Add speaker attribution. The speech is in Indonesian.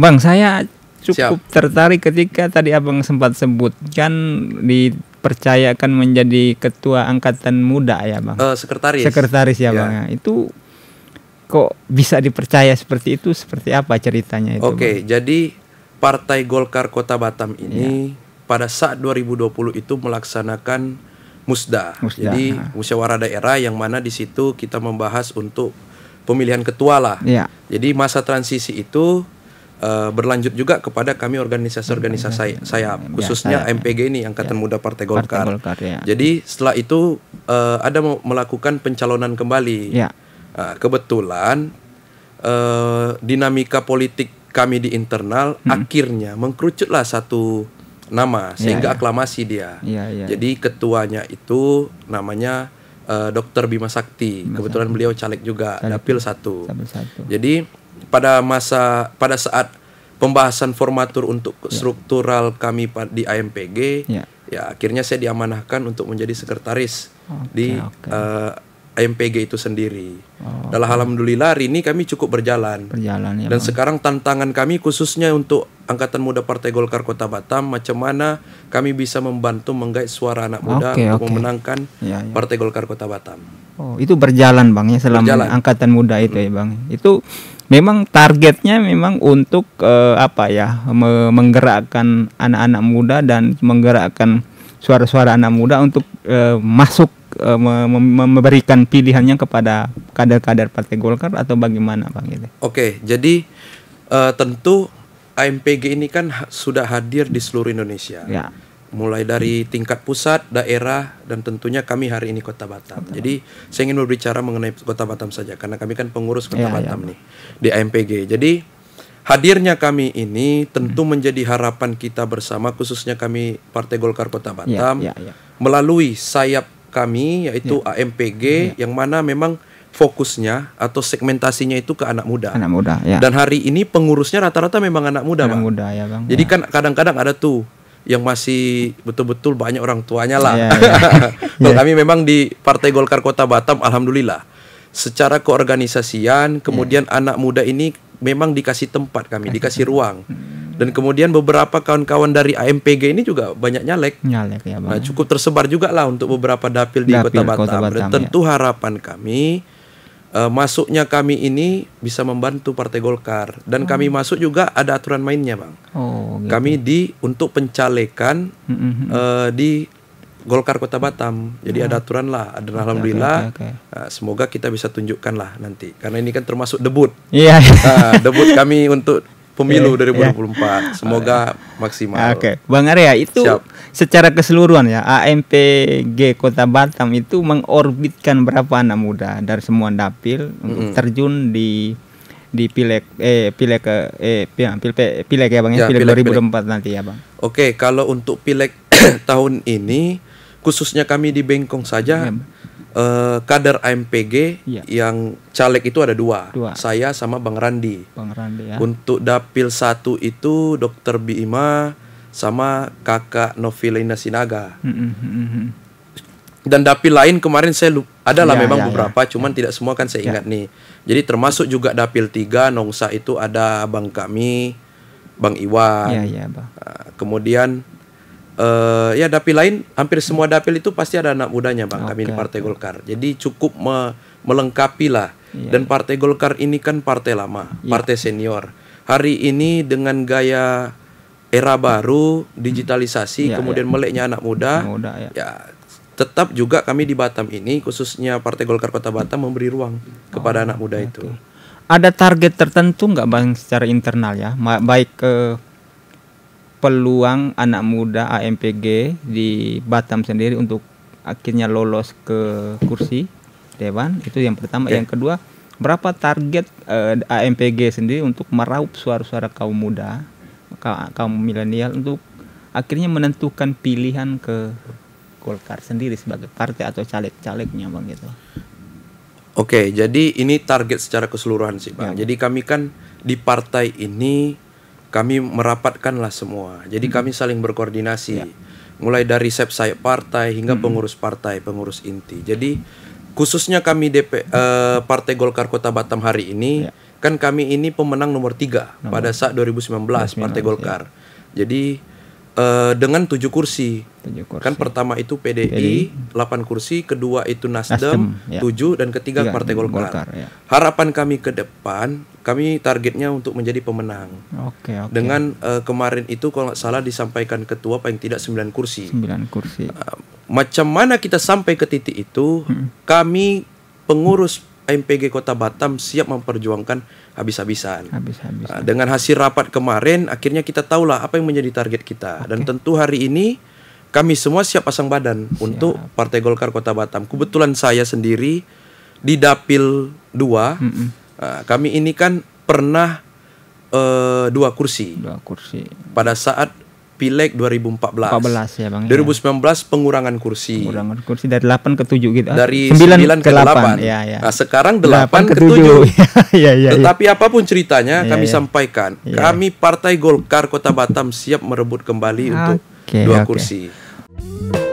Speaker 1: Bang, saya cukup Siap. tertarik ketika tadi Abang sempat sebutkan dipercayakan menjadi ketua angkatan muda ya, Bang.
Speaker 2: Uh, sekretaris.
Speaker 1: Sekretaris ya, ya. Bang. Ya. Itu kok bisa dipercaya seperti itu? Seperti apa ceritanya itu? Oke, okay,
Speaker 2: jadi Partai Golkar Kota Batam ini ya. pada saat 2020 itu melaksanakan musda. musda. Jadi nah. musyawarah daerah yang mana di situ kita membahas untuk pemilihan ketua lah. Ya. Jadi masa transisi itu Eh, berlanjut juga kepada kami organisasi-organisasi saya, ya, saya khususnya ya, MPG ini Angkatan ya, Muda Partai Golkar. Partai Golkar ya. Jadi setelah itu uh, ada melakukan pencalonan kembali. Ya. Uh, kebetulan uh, dinamika politik kami di internal hmm. akhirnya mengkerucutlah satu nama ya, sehingga ya, ya. aklamasi dia. Ya, ya, Jadi ketuanya itu namanya uh, Dr. Bima Sakti. Bima Kebetulan Sakti. beliau caleg juga caleg. dapil satu. satu. Jadi pada masa pada saat pembahasan formatur untuk ya. struktural kami di AMPG ya, ya akhirnya saya diamanahkan untuk menjadi sekretaris okay, di okay. Uh, eh, AMPG itu sendiri. Oh, Dalam okay. alhamdulillah hari ini kami cukup berjalan.
Speaker 1: Berjalan ya. Dan bang. sekarang
Speaker 2: tantangan kami khususnya untuk Angkatan Muda Partai Golkar Kota Batam macam mana kami bisa membantu menggait suara anak muda okay, untuk okay. memenangkan yeah, yeah. Partai Golkar Kota Batam.
Speaker 1: Oh, itu berjalan Bang ya selama berjalan. angkatan muda itu hmm. ya Bang. Itu memang targetnya memang untuk uh, apa ya me menggerakkan anak-anak muda dan menggerakkan suara-suara anak muda untuk uh, masuk uh, me memberikan pilihannya kepada kader-kader partai Golkar atau bagaimana bang gitu.
Speaker 2: Oke, jadi tentu AMPG ini kan ha sudah hadir di seluruh Indonesia. Ya mulai dari tingkat pusat, daerah, dan tentunya kami hari ini Kota Batam. Kota. Jadi saya ingin berbicara mengenai Kota Batam saja, karena kami kan pengurus Kota ya, Batam ya. nih di AMPG. Jadi hadirnya kami ini tentu hmm. menjadi harapan kita bersama, khususnya kami Partai Golkar Kota iya, Batam, ya, ya, ya. melalui sayap kami yaitu ya. AMPG, ya. Iya. yang mana memang fokusnya atau segmentasinya itu ke anak muda. Anak
Speaker 1: muda, ya. Dan
Speaker 2: hari ini pengurusnya rata-rata memang anak muda, anak bang. muda, ya, bang. Jadi ya. kan kadang-kadang ada tuh yang masih betul-betul banyak orang tuanya lah. Yeah, yeah. yeah. kami memang di Partai Golkar Kota Batam, alhamdulillah. Secara keorganisasian, kemudian yeah. anak muda ini memang dikasih tempat kami, dikasih ruang. Hmm. Dan kemudian beberapa kawan-kawan dari AMPG ini juga banyak nyalek. Nyalek ya, Nah, cukup tersebar juga lah untuk beberapa dapil di Kota Batam. Kota Batam Dan ya. tentu ya. harapan kami uh, masuknya kami ini bisa membantu Partai Golkar dan oh. kami masuk juga ada aturan mainnya bang. Oh, gitu. Kami di untuk pencalekan mm -hmm. uh, di Golkar Kota Batam. Jadi oh. ada aturan lah. Ada okay, alhamdulillah okay, okay, okay. Uh, eh, semoga kita bisa tunjukkan lah nanti. Karena ini kan termasuk debut. Iya. Yeah. uh, debut kami untuk pemilu yeah, 2024. Semoga maksimal. Ah, oke, okay.
Speaker 1: Bang Arya itu Siap. secara keseluruhan ya AMPG Kota Batam itu mengorbitkan berapa anak muda dari semua dapil mm terjun di di pileg eh pileg ke eh pileg pileg ya Bang ya, ya pileg, 2024 pilek.
Speaker 2: nanti ya Bang. Oke, kalau untuk pilek tahun ini khususnya kami di Bengkong saja ya, uh, kader AMPG ya. yang caleg itu ada dua. dua. Saya sama Bang Randi.
Speaker 1: Bang Randi ya. Untuk
Speaker 2: dapil satu itu Dokter Bima sama kakak Novilina Sinaga.
Speaker 1: Mm -hmm.
Speaker 2: Dan dapil lain kemarin saya adalah ya, memang ya, beberapa, ya. cuman ya. tidak semua kan saya iya. ingat ya. nih. Jadi termasuk juga dapil tiga Nongsa itu ada Bang kami, Bang Iwan. Ya, ya, bang. Nah, kemudian uh, ya dapil lain hampir semua hmm. dapil itu pasti ada anak mudanya bang okay. kami di partai Golkar jadi cukup me melengkapi lah yeah. dan iya. partai Golkar ini kan partai lama yeah. partai senior hari ini dengan gaya era baru digitalisasi yeah, kemudian yeah. meleknya anak muda, muda yeah. ya tetap juga kami di Batam ini khususnya partai Golkar Kota Batam memberi ruang oh, kepada anak muda okay. itu
Speaker 1: ada target tertentu nggak bang secara internal ya baik ke peluang anak muda AMPG di Batam sendiri untuk akhirnya lolos ke kursi dewan itu yang pertama okay. yang kedua berapa target uh, eh, AMPG sendiri untuk meraup suara-suara kaum muda kaum milenial untuk akhirnya menentukan pilihan ke Golkar sendiri sebagai partai atau caleg-calegnya bang gitu. Oke,
Speaker 2: okay, jadi ini target secara keseluruhan sih bang. Ya. Jadi kami kan di partai ini kami merapatkanlah semua. Jadi hmm. kami saling berkoordinasi, ya. mulai dari resep partai hingga hmm. pengurus partai, pengurus inti. Jadi khususnya kami DP uh, eh, Partai Golkar Kota Batam hari ini ya. kan kami ini pemenang nomor tiga pada saat 2019 Partai ya. Golkar. Ya. Jadi Eh, dengan tujuh kursi. kursi. Kan pertama itu PDI, delapan kursi, kedua itu Nasdem, ya. tujuh, ya. dan ketiga Tiga, Partai Golkar. ya. Harapan kami ke depan, kami targetnya untuk menjadi pemenang.
Speaker 1: Oke, okay, okay. Dengan
Speaker 2: uh, kemarin itu kalau salah disampaikan ketua paling tidak sembilan kursi.
Speaker 1: Sembilan kursi. Uh,
Speaker 2: macam mana kita sampai ke titik itu? Hmm. Kami pengurus MPG Kota Batam siap memperjuangkan habis-habisan.
Speaker 1: Habis-habisan.
Speaker 2: Uh, dengan hasil rapat kemarin, akhirnya kita tahulah apa yang menjadi target kita. Okay. Dan tentu hari ini kami semua siap pasang badan siap. untuk Partai Golkar Kota Batam. Kebetulan saya sendiri di dapil dua. mm -mm. uh, kami ini kan pernah uh, dua kursi. Dua kursi. Pada saat Pileg 2014. 14 ya Bang. 2019 ya. pengurangan kursi. Pengurangan
Speaker 1: kursi dari 8 ke 7 gitu. Ah, dari 9, 9 ke 8. 8. Ya, ya.
Speaker 2: Nah, sekarang 8, 8 ke 7. 7. Ya, ya, ya, Tetapi ya. apapun ceritanya ya, kami ya. sampaikan, ya. kami Partai Golkar Kota Batam siap merebut kembali okay, untuk dua okay. kursi. Okay.